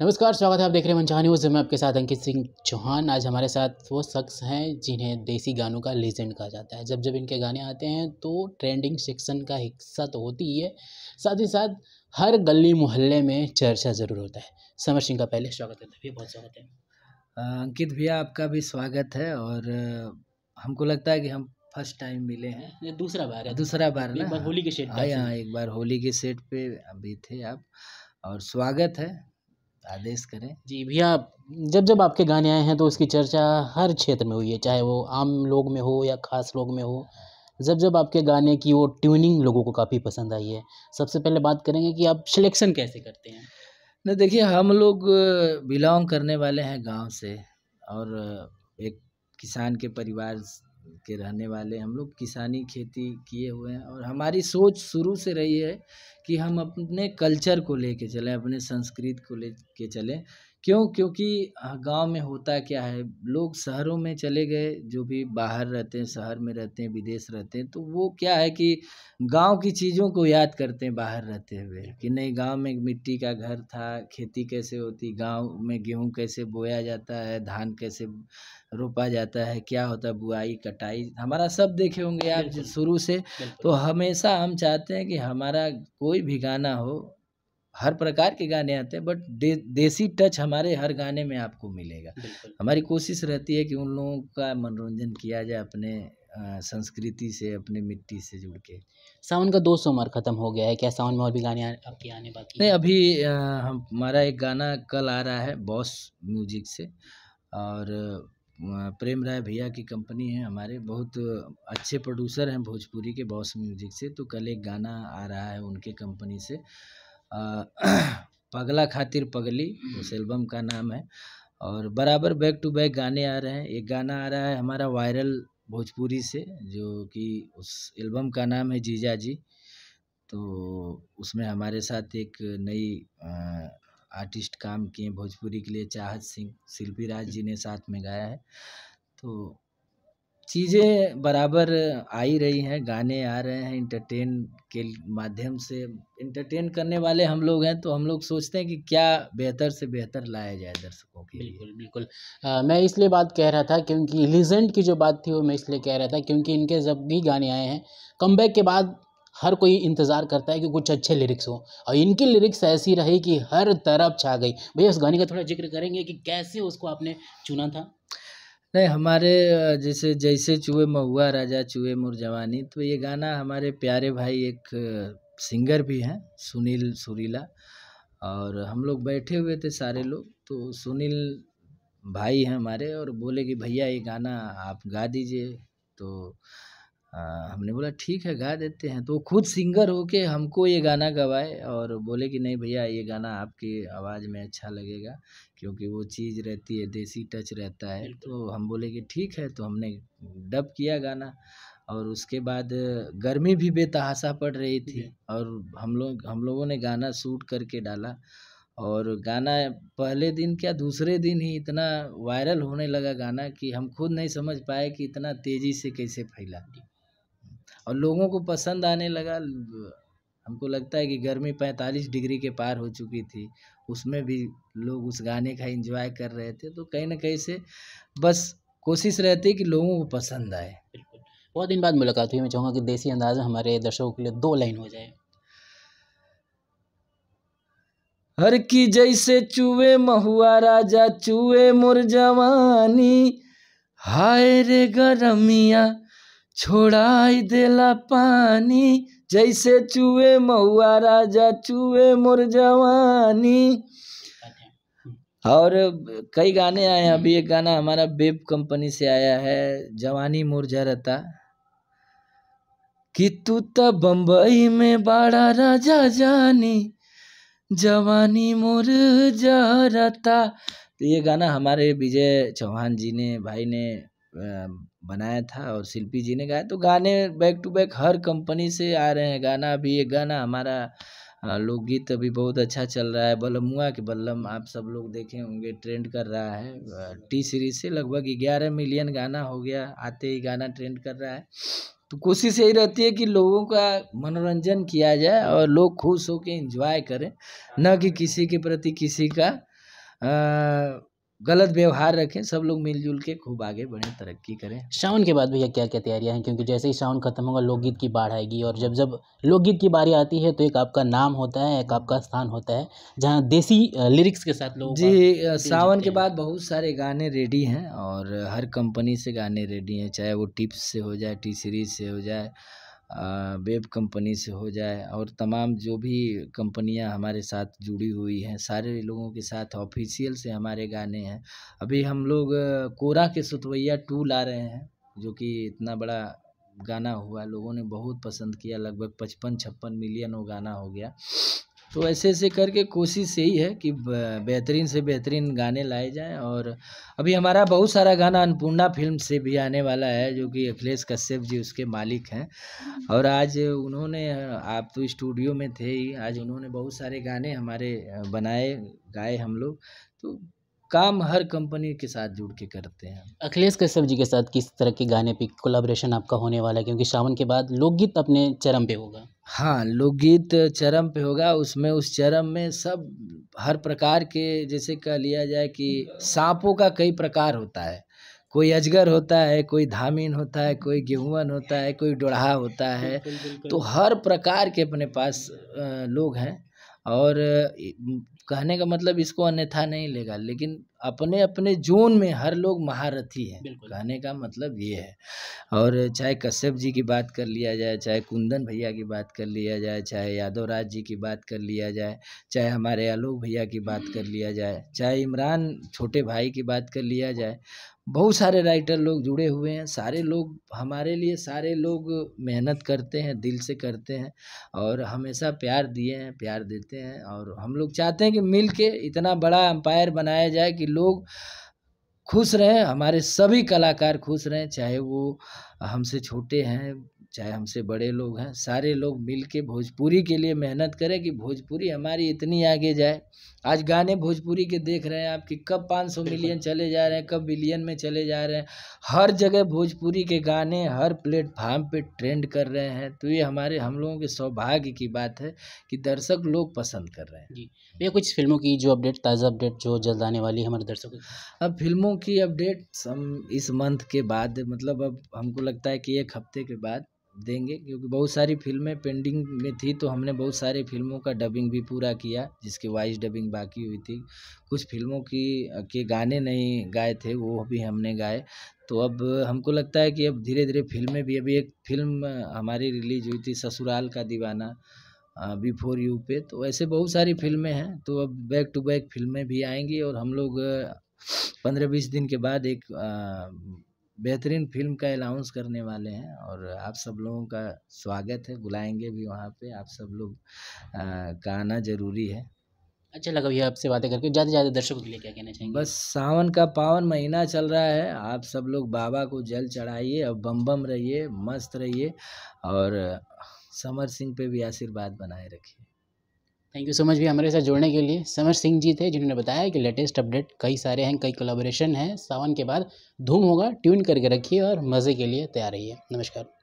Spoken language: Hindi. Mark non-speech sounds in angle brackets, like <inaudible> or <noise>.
नमस्कार स्वागत है आप देख रहे हैं मनचाह न्यूज़ में आपके साथ अंकित सिंह चौहान आज हमारे साथ वो शख्स हैं जिन्हें देसी गानों का लेजेंड कहा जाता है जब जब इनके गाने आते हैं तो ट्रेंडिंग सेक्शन का हिस्सा तो होती ही है साथ ही साथ हर गली मोहल्ले में चर्चा ज़रूर होता है समर सिंह का पहले स्वागत है भैया बहुत स्वागत है अंकित भैया आपका भी स्वागत है और हमको लगता है कि हम फर्स्ट टाइम मिले हैं दूसरा बार है दूसरा बार ना होली के सेट हाँ, हाँ एक बार होली के सेट पे अभी थे आप और स्वागत है आदेश करें जी भैया जब जब आपके गाने आए हैं तो उसकी चर्चा हर क्षेत्र में हुई है चाहे वो आम लोग में हो या ख़ास लोग में हो जब जब आपके गाने की वो ट्यूनिंग लोगों को काफ़ी पसंद आई है सबसे पहले बात करेंगे कि आप सिलेक्शन कैसे करते हैं न देखिए हम लोग बिलोंग करने वाले हैं गांव से और एक किसान के परिवार के रहने वाले हम लोग किसानी खेती किए हुए हैं और हमारी सोच शुरू से रही है कि हम अपने कल्चर को लेके चलें अपने संस्कृति को लेके चलें क्यों क्योंकि गांव में होता क्या है लोग शहरों में चले गए जो भी बाहर रहते हैं शहर में रहते हैं विदेश रहते हैं तो वो क्या है कि गांव की चीज़ों को याद करते हैं बाहर रहते हुए कि नहीं गांव में मिट्टी का घर था खेती कैसे होती गांव में गेहूं कैसे बोया जाता है धान कैसे रोपा जाता है क्या होता है बुआई कटाई हमारा सब देखे होंगे आप शुरू से तो हमेशा हम चाहते हैं कि हमारा कोई भी गाना हो हर प्रकार के गाने आते हैं बट दे, देसी टच हमारे हर गाने में आपको मिलेगा हमारी कोशिश रहती है कि उन लोगों का मनोरंजन किया जाए अपने संस्कृति से अपने मिट्टी से जुड़ के सावन का दो सोमवार ख़त्म हो गया है क्या सावन में और भी गाने आपके आने बाकी नहीं अभी हम हमारा एक गाना कल आ रहा है बॉस म्यूजिक से और प्रेम राय भैया की कंपनी है हमारे बहुत अच्छे प्रोड्यूसर हैं भोजपुरी के बॉस म्यूजिक से तो कल एक गाना आ रहा है उनके कंपनी से <clears throat> पगला खातिर पगली उस हम्म। एल्बम का नाम है और बराबर बैक टू बैक गाने आ रहे हैं एक गाना आ रहा है हमारा वायरल भोजपुरी से जो कि उस एल्बम का नाम है जीजा जी तो उसमें हमारे साथ एक नई आर्टिस्ट काम किए भोजपुरी के लिए चाहत सिंह शिल्पी राज जी ने साथ में गाया है तो चीज़ें बराबर आ ही रही हैं गाने आ रहे हैं इंटरटेन के माध्यम से इंटरटेन करने वाले हम लोग हैं तो हम लोग सोचते हैं कि क्या बेहतर से बेहतर लाया जाए दर्शकों के बिल्कुल बिल्कुल आ, मैं इसलिए बात कह रहा था क्योंकि लीजेंड की जो बात थी वो मैं इसलिए कह रहा था क्योंकि इनके जब भी गाने आए हैं कम के बाद हर कोई इंतज़ार करता है कि कुछ अच्छे लिरिक्स हो और इनकी लिरिक्स ऐसी रही कि हर तरफ छा गई भैया उस गाने का थोड़ा जिक्र करेंगे कि कैसे उसको आपने चुना था नहीं हमारे जैसे जैसे चूहे महुआ राजा चूहे मुरजवानी तो ये गाना हमारे प्यारे भाई एक सिंगर भी हैं सुनील सुरीला और हम लोग बैठे हुए थे सारे लोग तो सुनील भाई हैं हमारे और बोले कि भैया ये गाना आप गा दीजिए तो आ, हमने बोला ठीक है गा देते हैं तो खुद सिंगर हो के हमको ये गाना गवाए और बोले कि नहीं भैया ये गाना आपकी आवाज़ में अच्छा लगेगा क्योंकि वो चीज़ रहती है देसी टच रहता है तो हम बोले कि ठीक है तो हमने डब किया गाना और उसके बाद गर्मी भी बेतहाशा पड़ रही थी और हम लोग हम लोगों ने गाना शूट करके डाला और गाना पहले दिन क्या दूसरे दिन ही इतना वायरल होने लगा गाना कि हम खुद नहीं समझ पाए कि इतना तेज़ी से कैसे फैला और लोगों को पसंद आने लगा हमको लगता है कि गर्मी 45 डिग्री के पार हो चुकी थी उसमें भी लोग उस गाने का एंजॉय कर रहे थे तो कहीं ना कहीं से बस कोशिश रहती कि लोगों को पसंद आए बहुत दिन बाद मुलाकात हुई मैं चाहूँगा कि देसी अंदाज में हमारे दर्शकों के लिए दो लाइन हो जाए हर की जैसे चूहे महुआ राजा चूहे जवानी हाय रे गरमिया छोड़ाई देला पानी जैसे चूहे महुआ राजा चूहे जवानी और कई गाने आए हैं अभी एक गाना हमारा बेब कंपनी से आया है जवानी मुरझा रहता कि तू तो बम्बई में बड़ा राजा जानी जवानी मोर जरता तो ये गाना हमारे विजय चौहान जी ने भाई ने बनाया था और शिल्पी जी ने गाया तो गाने बैक टू बैक हर कंपनी से आ रहे हैं गाना अभी एक गाना हमारा लोकगीत अभी बहुत अच्छा चल रहा है बल्लमुआ के बल्लम आप सब लोग देखे होंगे ट्रेंड कर रहा है टी सीरीज से लगभग ग्यारह मिलियन गाना हो गया आते ही गाना ट्रेंड कर रहा है तो कोशिश यही रहती है कि लोगों का मनोरंजन किया जाए और लोग खुश होकर इंजॉय करें न कि किसी के प्रति किसी का गलत व्यवहार रखें सब लोग मिलजुल के खूब आगे बढ़ें तरक्की करें सावन के बाद भैया क्या क्या तैयारियां हैं क्योंकि जैसे ही सावन खत्म होगा लोकगीत की बाढ़ आएगी और जब जब लोकगीत की बारी आती है तो एक आपका नाम होता है एक आपका स्थान होता है जहां देसी लिरिक्स के साथ लोग जी सावन के बाद बहुत सारे गाने रेडी हैं और हर कंपनी से गाने रेडी हैं चाहे वो टिप्स से हो जाए टी सीरीज से हो जाए वेब कंपनी से हो जाए और तमाम जो भी कंपनियां हमारे साथ जुड़ी हुई हैं सारे लोगों के साथ ऑफिशियल से हमारे गाने हैं अभी हम लोग कोरा के सतवैया टू ला रहे हैं जो कि इतना बड़ा गाना हुआ लोगों ने बहुत पसंद किया लगभग पचपन छप्पन मिलियन वो गाना हो गया तो ऐसे ऐसे करके कोशिश यही है कि बेहतरीन से बेहतरीन गाने लाए जाएं और अभी हमारा बहुत सारा गाना अन्नपूर्णा फिल्म से भी आने वाला है जो कि अखिलेश कश्यप जी उसके मालिक हैं हम्म। और आज उन्होंने आप तो स्टूडियो में थे ही आज उन्होंने बहुत सारे गाने हमारे बनाए गाए हम लोग तो काम हर कंपनी के साथ जुड़ के करते हैं अखिलेश कश्यप जी के साथ किस तरह के गाने पे कोलाब्रेशन आपका होने वाला है क्योंकि सावन के बाद लोकगीत अपने चरम पे होगा हाँ लोकगीत चरम पे होगा उसमें उस चरम में सब हर प्रकार के जैसे कह लिया जाए कि सांपों का कई प्रकार होता है कोई अजगर होता है कोई धामिन होता है कोई गेहूँन होता है कोई डोढ़ा होता है तो हर प्रकार के अपने पास लोग हैं और कहने का मतलब इसको अन्यथा नहीं लेगा लेकिन अपने अपने जोन में हर लोग महारथी हैं कहने का मतलब ये है और चाहे कश्यप जी की बात कर लिया जाए चाहे कुंदन भैया की बात कर लिया जाए चाहे यादव राज जी की बात कर लिया जाए चाहे हमारे आलोक भैया की बात कर हम्म। लिया जाए चाहे इमरान छोटे भाई की बात कर लिया जाए बहुत सारे राइटर लोग जुड़े हुए हैं सारे लोग हमारे लिए सारे लोग मेहनत करते हैं दिल से करते हैं और हमेशा प्यार दिए हैं प्यार देते हैं और हम लोग चाहते हैं कि मिल के इतना बड़ा अम्पायर बनाया जाए कि लोग खुश रहें हमारे सभी कलाकार खुश रहें चाहे वो हमसे छोटे हैं चाहे हमसे बड़े लोग हैं सारे लोग मिल के भोजपुरी के लिए मेहनत करें कि भोजपुरी हमारी इतनी आगे जाए आज गाने भोजपुरी के देख रहे हैं आप कि कब 500 मिलियन चले जा रहे हैं कब बिलियन में चले जा रहे हैं हर जगह भोजपुरी के गाने हर प्लेटफार्म पे ट्रेंड कर रहे हैं तो ये हमारे हम लोगों के सौभाग्य की बात है कि दर्शक लोग पसंद कर रहे हैं जी ये कुछ फिल्मों की जो अपडेट ताज़ा अपडेट जो जल्द आने वाली है हमारे दर्शकों अब फिल्मों की अपडेट हम इस मंथ के बाद मतलब अब हमको लगता है कि एक हफ्ते के बाद देंगे क्योंकि बहुत सारी फिल्में पेंडिंग में थी तो हमने बहुत सारी फिल्मों का डबिंग भी पूरा किया जिसकी वॉइस डबिंग बाकी हुई थी कुछ फिल्मों की के गाने नहीं गाए थे वो भी हमने गाए तो अब हमको लगता है कि अब धीरे धीरे फिल्में भी अभी एक फिल्म हमारी रिलीज हुई थी ससुराल का दीवाना बिफोर यू पे तो ऐसे बहुत सारी फिल्में हैं तो अब बैक टू बैक फिल्में भी आएंगी और हम लोग पंद्रह बीस दिन के बाद एक आ, बेहतरीन फिल्म का अनाउंस करने वाले हैं और आप सब लोगों का स्वागत है बुलाएंगे भी वहाँ पे आप सब लोग का आना ज़रूरी है अच्छा लगा भैया आपसे बातें करके ज़्यादा ज़्यादा दर्शकों के लिए क्या कहना चाहेंगे बस सावन का पावन महीना चल रहा है आप सब लोग बाबा को जल चढ़ाइए और बम बम रहिए मस्त रहिए और समर सिंह पे भी आशीर्वाद बनाए रखिए थैंक यू सो मच भी हमारे साथ जुड़ने के लिए समर सिंह जी थे जिन्होंने बताया कि लेटेस्ट अपडेट कई सारे हैं कई कोलाबोरेशन हैं सावन के बाद धूम होगा ट्यून करके रखिए और मज़े के लिए तैयार रहिए नमस्कार